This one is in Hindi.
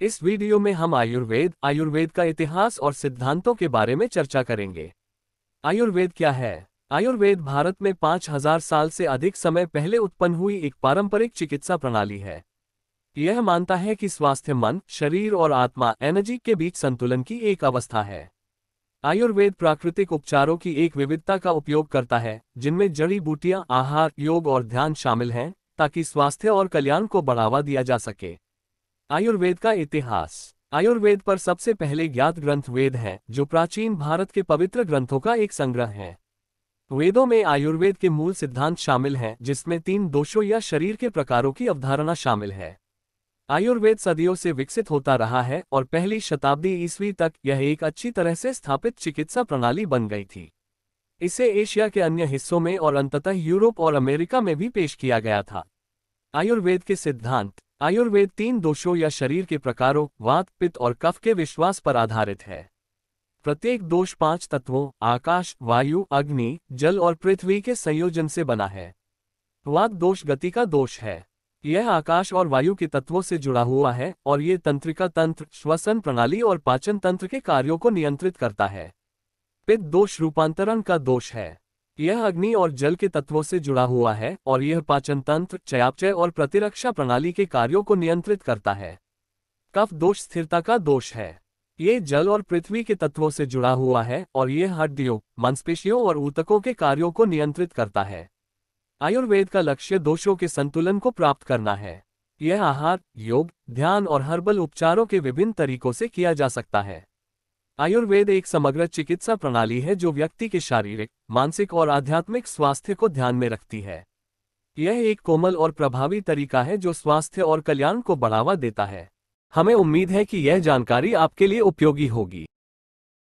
इस वीडियो में हम आयुर्वेद आयुर्वेद का इतिहास और सिद्धांतों के बारे में चर्चा करेंगे आयुर्वेद क्या है आयुर्वेद भारत में 5000 साल से अधिक समय पहले उत्पन्न हुई एक पारंपरिक चिकित्सा प्रणाली है यह मानता है कि स्वास्थ्य मन शरीर और आत्मा एनर्जी के बीच संतुलन की एक अवस्था है आयुर्वेद प्राकृतिक उपचारों की एक विविधता का उपयोग करता है जिनमें जड़ी बूटियां आहार योग और ध्यान शामिल हैं ताकि स्वास्थ्य और कल्याण को बढ़ावा दिया जा सके आयुर्वेद का इतिहास आयुर्वेद पर सबसे पहले ज्ञात ग्रंथ वेद हैं जो प्राचीन भारत के पवित्र ग्रंथों का एक संग्रह है वेदों में आयुर्वेद के मूल सिद्धांत शामिल हैं जिसमें तीन दोषों या शरीर के प्रकारों की अवधारणा शामिल है आयुर्वेद सदियों से विकसित होता रहा है और पहली शताब्दी ईस्वी तक यह एक अच्छी तरह से स्थापित चिकित्सा प्रणाली बन गई थी इसे एशिया के अन्य हिस्सों में और अंततः यूरोप और अमेरिका में भी पेश किया गया था आयुर्वेद के सिद्धांत आयुर्वेद तीन दोषों या शरीर के प्रकारों वात पित्त और कफ के विश्वास पर आधारित है प्रत्येक दोष पांच तत्वों आकाश वायु अग्नि जल और पृथ्वी के संयोजन से बना है वात दोष गति का दोष है यह आकाश और वायु के तत्वों से जुड़ा हुआ है और ये तंत्रिका तंत्र श्वसन प्रणाली और पाचन तंत्र के कार्यों को नियंत्रित करता है पित्त दोष रूपांतरण का दोष है यह अग्नि और जल के तत्वों से जुड़ा हुआ है और यह पाचन तंत्र चयापचय और प्रतिरक्षा प्रणाली के कार्यों को नियंत्रित करता है कफ दोष स्थिरता का दोष है ये जल और पृथ्वी के तत्वों से जुड़ा हुआ है और यह हड्डियों मांसपेशियों और ऊतकों के कार्यों को नियंत्रित करता है आयुर्वेद का लक्ष्य दोषों के संतुलन को प्राप्त करना है यह आहार योग ध्यान और हर्बल उपचारों के विभिन्न तरीकों से किया जा सकता है आयुर्वेद एक समग्र चिकित्सा प्रणाली है जो व्यक्ति के शारीरिक मानसिक और आध्यात्मिक स्वास्थ्य को ध्यान में रखती है यह एक कोमल और प्रभावी तरीका है जो स्वास्थ्य और कल्याण को बढ़ावा देता है हमें उम्मीद है कि यह जानकारी आपके लिए उपयोगी होगी